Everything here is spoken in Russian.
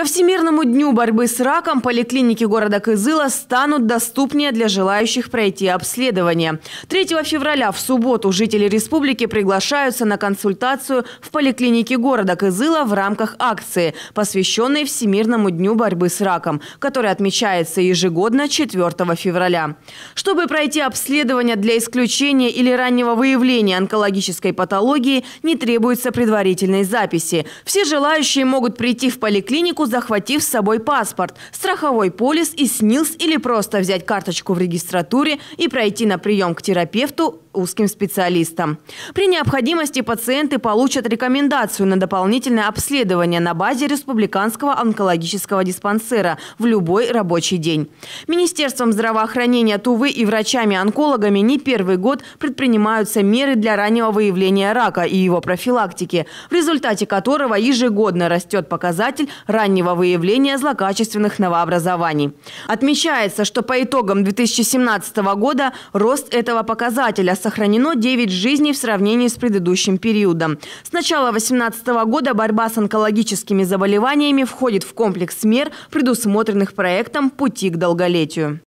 Ко Всемирному дню борьбы с раком поликлиники города Кызыла станут доступнее для желающих пройти обследование. 3 февраля в субботу жители республики приглашаются на консультацию в поликлинике города Кызыла в рамках акции, посвященной Всемирному дню борьбы с раком, который отмечается ежегодно 4 февраля. Чтобы пройти обследование для исключения или раннего выявления онкологической патологии, не требуется предварительной записи. Все желающие могут прийти в поликлинику захватив с собой паспорт, страховой полис и СНИЛС или просто взять карточку в регистратуре и пройти на прием к терапевту узким специалистам. При необходимости пациенты получат рекомендацию на дополнительное обследование на базе Республиканского онкологического диспансера в любой рабочий день. Министерством здравоохранения Тувы и врачами-онкологами не первый год предпринимаются меры для раннего выявления рака и его профилактики, в результате которого ежегодно растет показатель раннего раннего выявления злокачественных новообразований. Отмечается, что по итогам 2017 года рост этого показателя сохранено 9 жизней в сравнении с предыдущим периодом. С начала 2018 года борьба с онкологическими заболеваниями входит в комплекс мер, предусмотренных проектом «Пути к долголетию».